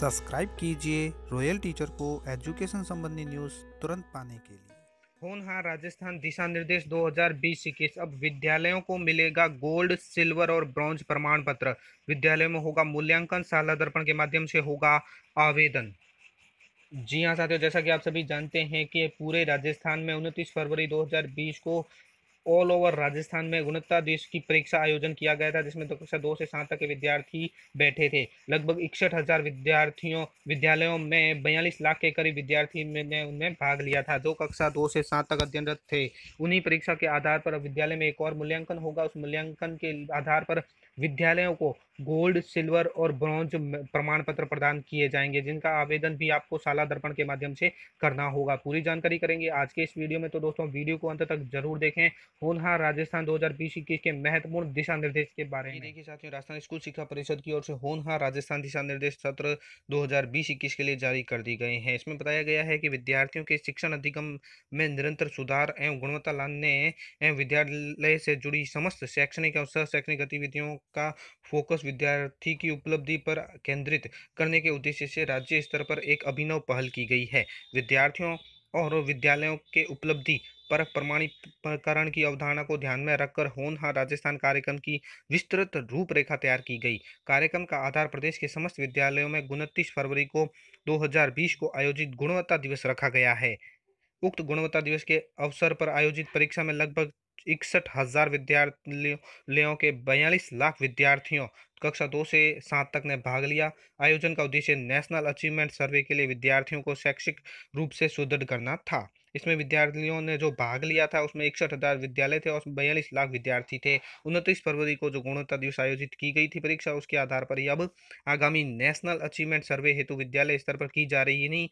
subscribe कीजिए royal teacher को education संबंधी न्यूज तुरंत पाने के लिए होनहार राजस्थान दिशा निर्देश 2020-21 अब विद्यालयों को मिलेगा गोल्ड सिल्वर और ब्रॉन्ज प्रमाण पत्र विद्यालय में होगा मूल्यांकन शाला दर्पण के माध्यम से होगा आवेदन जी हाँ साथियों जैसा कि आप सभी जानते हैं कि पूरे राजस्थान में 29 फरवरी 2020 को ऑल ओवर राजस्थान में गुणवत्ता देश की परीक्षा आयोजन किया गया था जिसमें कक्षा दो से सात तक के विद्यार्थी बैठे थे लगभग इकसठ हजार विद्यार्थियों विद्यालयों में बयालीस लाख के करीब विद्यार्थी ने उनमें भाग लिया था जो कक्षा दो से सात तक अध्ययनरत थे उन्हीं परीक्षा के आधार पर विद्यालय में एक और मूल्यांकन होगा उस मूल्यांकन के आधार पर विद्यालयों को गोल्ड सिल्वर और ब्रॉन्ज प्रमाण पत्र प्रदान किए जाएंगे जिनका आवेदन भी आपको साला दर्पण के माध्यम से करना होगा पूरी जानकारी करेंगे आज के इस वीडियो में तो दोस्तों वीडियो को अंत तक जरूर देखें होनहार राजस्थान दो हजार के महत्वपूर्ण दिशा निर्देश के बारे में देखिए साथियों राजस्थान स्कूल शिक्षा परिषद की ओर से होनहार राजस्थान दिशा निर्देश सत्र दो के लिए जारी कर दी गए हैं इसमें बताया गया है कि विद्यार्थियों के शिक्षण अधिगम में निरंतर सुधार एवं गुणवत्ता लाने एवं विद्यालय से जुड़ी समस्त शैक्षणिक और सशैक्षणिक गतिविधियों का फोकस विद्यार्थी की उपलब्धि पर केंद्रित करने के उद्देश्य से राज्य स्तर पर एक अभिनव पहल की गई है विद्यार्थियों और विद्यालयों के उपलब्धि पर प्रमाणीकरण की अवधारणा को ध्यान में रखकर होनहार राजस्थान कार्यक्रम की विस्तृत रूपरेखा तैयार की गई कार्यक्रम का आधार प्रदेश के समस्त विद्यालयों में उनतीस फरवरी को 2020 को आयोजित गुणवत्ता दिवस रखा गया है उक्त गुणवत्ता दिवस के अवसर पर आयोजित परीक्षा में लगभग इकसठ हज़ार विद्यालयों के बयालीस लाख विद्यार्थियों कक्षा दो से सात तक ने भाग लिया आयोजन का उद्देश्य नेशनल अचीवमेंट सर्वे के लिए विद्यार्थियों को शैक्षिक रूप से सुदृढ़ करना था इसमें विद्यार्थियों ने जो भाग लिया था उसमें इकसठ हज़ार विद्यालय थे और बयालीस लाख विद्यार्थी थे उनतीस फरवरी को जो गुणवत्ता दिवस आयोजित की गई थी परीक्षा उसके आधार पर अब आगामी नेशनल अचीवमेंट सर्वे हेतु विद्यालय स्तर पर की जा रही नहीं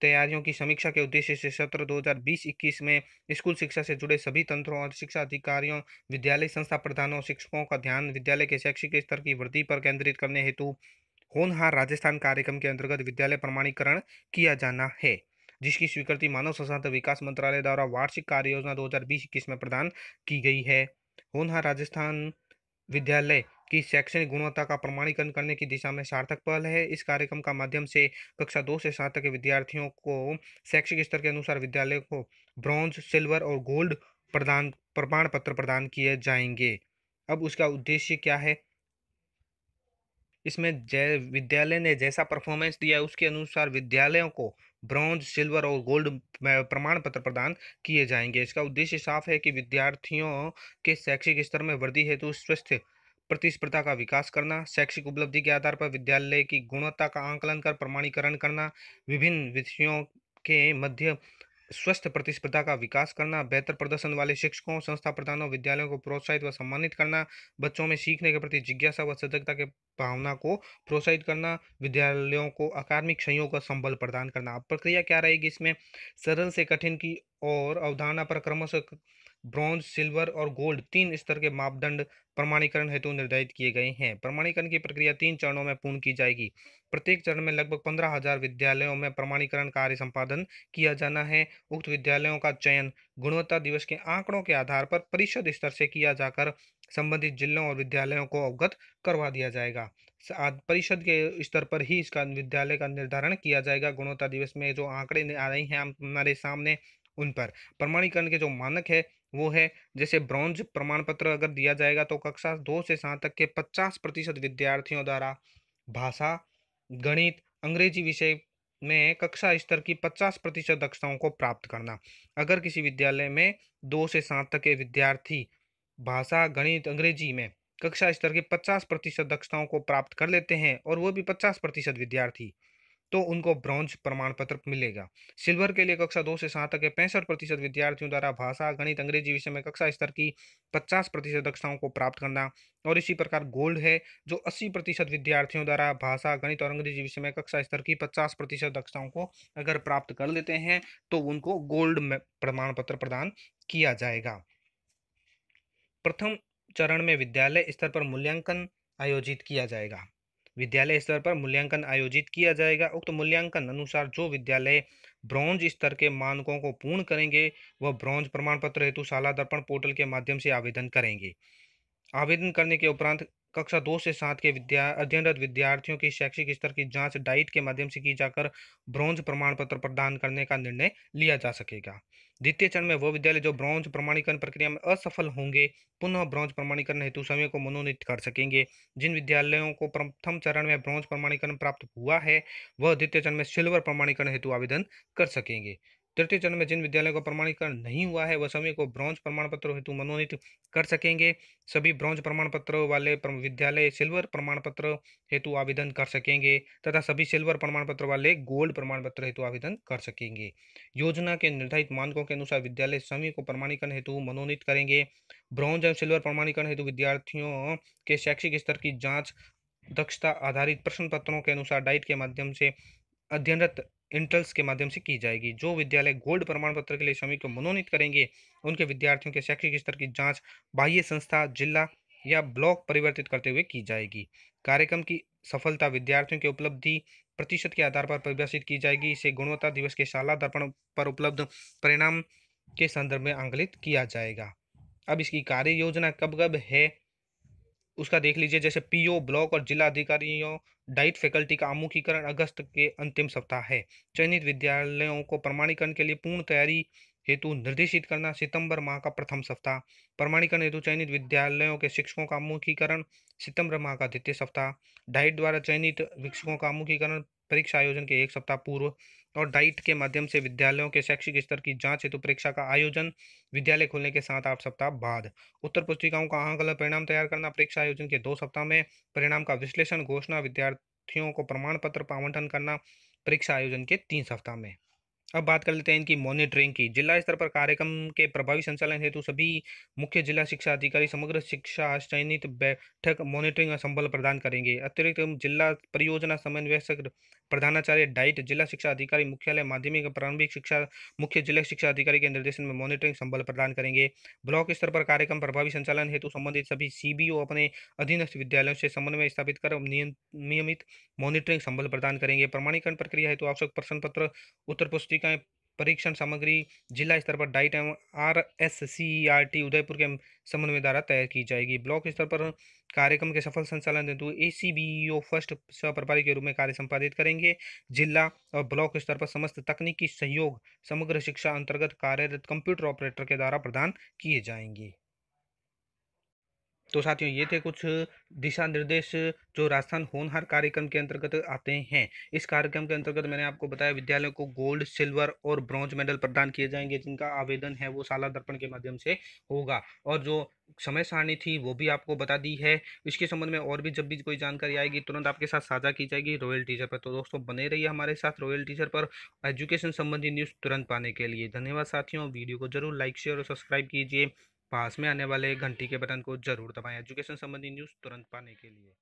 तैयारियों की समीक्षा के उद्देश्य से सत्र 2020-21 में स्कूल शिक्षा से जुड़े सभी तंत्रों और शिक्षा अधिकारियों विद्यालय संस्था प्रधानों शिक्षकों का ध्यान विद्यालय के शैक्षिक स्तर की वृद्धि पर केंद्रित करने हेतु होनहार राजस्थान कार्यक्रम के अंतर्गत विद्यालय प्रमाणीकरण किया जाना है जिसकी स्वीकृति मानव संसाधन विकास मंत्रालय द्वारा वार्षिक कार्य योजना दो में प्रदान की गई है होनहार राजस्थान विद्यालय की शैक्षणिक गुणवत्ता का प्रमाणीकरण करने की दिशा में सार्थक पहल है इस कार्यक्रम का माध्यम से कक्षा दो से सात के विद्यार्थियों को शैक्षिक स्तर के अनुसार विद्यालय को ब्रॉन्ज सिल्वर और गोल्ड प्रदान प्रमाण पत्र प्रदान किए जाएंगे अब उसका उद्देश्य क्या है इसमें जय विद्यालय ने जैसा परफॉर्मेंस दिया उसके अनुसार विद्यालयों को ब्रॉन्ज सिल्वर और गोल्ड प्रमाण पत्र प्रदान किए जाएंगे इसका उद्देश्य साफ है कि विद्यार्थियों के शैक्षिक स्तर में वृद्धि हेतु तो स्वस्थ प्रतिस्पर्धा का विकास करना शैक्षिक उपलब्धि के आधार पर विद्यालय की गुणवत्ता का आंकलन कर प्रमाणीकरण करना विभिन्न विषयों के मध्य स्वस्थ प्रतिस्पर्धा का विकास करना बेहतर प्रदर्शन वाले शिक्षकों संस्था प्रधानों विद्यालयों को प्रोत्साहित व सम्मानित करना बच्चों में सीखने के प्रति जिज्ञासा व सजगता के भावना को प्रोत्साहित करना विद्यालयों को अकादमिक क्षयों का संबल प्रदान करना प्रक्रिया क्या रहेगी इसमें सरल से कठिन की और अवधारणा पर क्रमशः ब्रॉन्ज सिल्वर और गोल्ड तीन स्तर के मापदंड प्रमाणीकरण हेतु निर्धारित किए गए हैं प्रमाणीकरण की प्रक्रिया तीन चरणों में पूर्ण की जाएगी प्रत्येक चरण में लगभग पंद्रह हजार विद्यालयों में प्रमाणीकरण कार्य संपादन किया जाना है उक्त विद्यालयों का चयन गुणवत्ता दिवस के आंकड़ों के आधार पर परिषद स्तर से किया जाकर संबंधित जिलों और विद्यालयों को अवगत करवा दिया जाएगा परिषद के स्तर पर ही इसका विद्यालय का निर्धारण किया जाएगा गुणवत्ता दिवस में जो आंकड़े आ रहे हैं हमारे सामने उन पर प्रमाणीकरण के जो मानक है वो है जैसे ब्रॉन्ज प्रमाण पत्र अगर दिया जाएगा तो कक्षा दो से सात तक के पचास प्रतिशत विद्यार्थियों द्वारा भाषा गणित अंग्रेजी विषय में कक्षा स्तर की पचास प्रतिशत दक्षताओं को प्राप्त करना अगर किसी विद्यालय में दो से सात तक के विद्यार्थी भाषा गणित अंग्रेजी में कक्षा स्तर की पचास प्रतिशत दक्षताओं को प्राप्त कर लेते हैं और वो भी पचास प्रतिशत विद्यार्थी तो उनको ब्रॉन्ज प्रमाण पत्र मिलेगा सिल्वर के लिए कक्षा दो से सात के पैंसठ प्रतिशत विद्यार्थियों द्वारा भाषा गणित अंग्रेजी विषय में कक्षा स्तर की पचास प्रतिशत दक्षताओं को प्राप्त करना और इसी प्रकार गोल्ड है जो अस्सी प्रतिशत विद्यार्थियों द्वारा भाषा गणित और अंग्रेजी विषय में कक्षा स्तर की पचास प्रतिशत दक्षताओं को अगर प्राप्त कर लेते हैं तो उनको गोल्ड प्रमाण पत्र प्रदान किया जाएगा प्रथम चरण में विद्यालय स्तर पर मूल्यांकन आयोजित किया जाएगा विद्यालय स्तर पर मूल्यांकन आयोजित किया जाएगा उक्त मूल्यांकन अनुसार जो विद्यालय ब्रॉन्ज स्तर के मानकों को पूर्ण करेंगे वह ब्रॉन्ज प्रमाण पत्र हेतु शाला दर्पण पोर्टल के माध्यम से आवेदन करेंगे आवेदन करने के उपरांत कक्षा दो से सात के विद्या अध्ययनरत विद्यार्थियों की शैक्षिक स्तर की जांच डाइट के माध्यम से की जाकर ब्रॉन्ज प्रमाण पत्र प्रदान करने का निर्णय लिया जा सकेगा द्वितीय चरण में वो विद्यालय जो ब्रॉन्ज प्रमाणीकरण प्रक्रिया में असफल होंगे पुनः ब्रॉन्ज प्रमाणीकरण हेतु समय को मनोनीत कर सकेंगे जिन विद्यालयों को प्रथम चरण में ब्रॉन्ज प्रमाणीकरण प्राप्त हुआ है वह द्वितीय चरण में सिल्वर प्रमाणीकरण हेतु आवेदन कर सकेंगे तृतीय चरण में जिन विद्यालयों का प्रमाणीकरण नहीं हुआ है वह सभी को ब्रॉन्ज प्रमाण पत्र हेतु मनोनीत कर सकेंगे सभी ब्रॉन्ज प्रमाण पत्र वाले विद्यालय सिल्वर प्रमाण पत्र हेतु आवेदन कर सकेंगे तथा सभी सिल्वर प्रमाण पत्र वाले गोल्ड प्रमाण पत्र हेतु आवेदन कर सकेंगे योजना के निर्धारित मानकों के अनुसार विद्यालय सभी को प्रमाणीकरण हेतु मनोनीत करेंगे ब्रॉन्ज एवं सिल्वर प्रमाणीकरण हेतु विद्यार्थियों के शैक्षिक स्तर की जाँच दक्षता आधारित प्रश्न पत्रों के अनुसार डाइट के माध्यम से अध्ययनरत इंट्रल्स के माध्यम से की जाएगी जो विद्यालय गोल्ड प्रमाण पत्र के लिए स्वामी को मनोनीत करेंगे उनके विद्यार्थियों के शैक्षिक स्तर की जाँच बाह्य संस्था जिला या ब्लॉक परिवर्तित करते हुए की जाएगी कार्यक्रम की सफलता विद्यार्थियों की उपलब्धि प्रतिशत के आधार पर परिभाषित की जाएगी इसे गुणवत्ता दिवस के शाला दर्पण पर उपलब्ध परिणाम के संदर्भ में आंकलित किया जाएगा अब इसकी कार्य योजना कब कब है उसका देख लीजिए जैसे पीओ ब्लॉक और जिला अधिकारियों डाइट फैकल्टी का आमुखीकरण अगस्त के अंतिम सप्ताह है चयनित विद्यालयों को प्रमाणीकरण के लिए पूर्ण तैयारी हेतु निर्देशित करना सितंबर माह का प्रथम सप्ताह प्रमाणीकरण हेतु चयनित विद्यालयों के शिक्षकों का आमुखीकरण सितंबर माह का द्वितीय सप्ताह डाइट द्वारा चयनित शिक्षकों का आमुखीकरण परीक्षा आयोजन के एक सप्ताह पूर्व और डाइट के माध्यम से विद्यालयों के शैक्षिक स्तर की जांच हेतु परीक्षा का आयोजन विद्यालय खोलने के साथ आठ सप्ताह बाद उत्तर पुस्तिकाओं का आंकलन परिणाम तैयार करना परीक्षा आयोजन के दो सप्ताह में परिणाम का विश्लेषण घोषणा विद्यार्थियों को प्रमाण पत्र आवंटन करना परीक्षा आयोजन के तीन सप्ताह में अब बात कर लेते हैं इनकी मॉनिटरिंग की जिला स्तर पर कार्यक्रम के प्रभावी संचालन हेतु सभी मुख्य जिला शिक्षा अधिकारी समग्र शिक्षा चयनित बैठक मॉनिटरिंग और संबल प्रदान करेंगे अतिरिक्त जिला परियोजना समन्वयक प्रधानाचार्य डाइट जिला शिक्षा अधिकारी मुख्यालय माध्यमिक प्रारंभिक शिक्षा मुख्य जिला शिक्षा अधिकारी के निर्देशन में मॉनिटरिंग संबल प्रदान करेंगे ब्लॉक स्तर पर कार्यक्रम प्रभावी संचालन हेतु संबंधित सभी सीबीओ अपने अधीनस्थ विद्यालयों से समन्वय स्थापित कर नियमित मॉनिटरिंग संबल प्रदान करेंगे प्रमाणीकरण प्रक्रिया हेतु आवश्यक प्रश्न पत्र उत्तर पुस्तिक पत्रिकाएं परीक्षण सामग्री जिला स्तर पर डाइट एवं R S C R T Udaipur के संबंध में द्वारा तैयार की जाएगी ब्लॉक स्तर पर कार्यक्रम के सफल संचालन हेतु ए सी बी ओ फर्स्ट सहप्रभारी के रूप में कार्य संपादित करेंगे जिला और ब्लॉक स्तर पर समस्त तकनीकी सहयोग समग्र शिक्षा अंतर्गत कार्यरत कंप्यूटर ऑपरेटर के द्वारा प्रदान किए जाएंगे तो साथियों ये थे कुछ दिशा निर्देश जो राजस्थान होनहार कार्यक्रम के अंतर्गत आते हैं इस कार्यक्रम के अंतर्गत मैंने आपको बताया विद्यालयों को गोल्ड सिल्वर और ब्रॉन्ज मेडल प्रदान किए जाएंगे जिनका आवेदन है वो शाला दर्पण के माध्यम से होगा और जो समय सारणी थी वो भी आपको बता दी है इसके संबंध में और भी जब भी कोई जानकारी आएगी तुरंत आपके साथ साझा की जाएगी रॉयल टीचर पर तो दोस्तों बने रहिए हमारे साथ रॉयल टीचर पर एजुकेशन संबंधी न्यूज़ तुरंत पाने के लिए धन्यवाद साथियों वीडियो को जरूर लाइक शेयर और सब्सक्राइब कीजिए पास में आने वाले घंटी के बटन को जरूर दबाएं एजुकेशन संबंधी न्यूज़ तुरंत पाने के लिए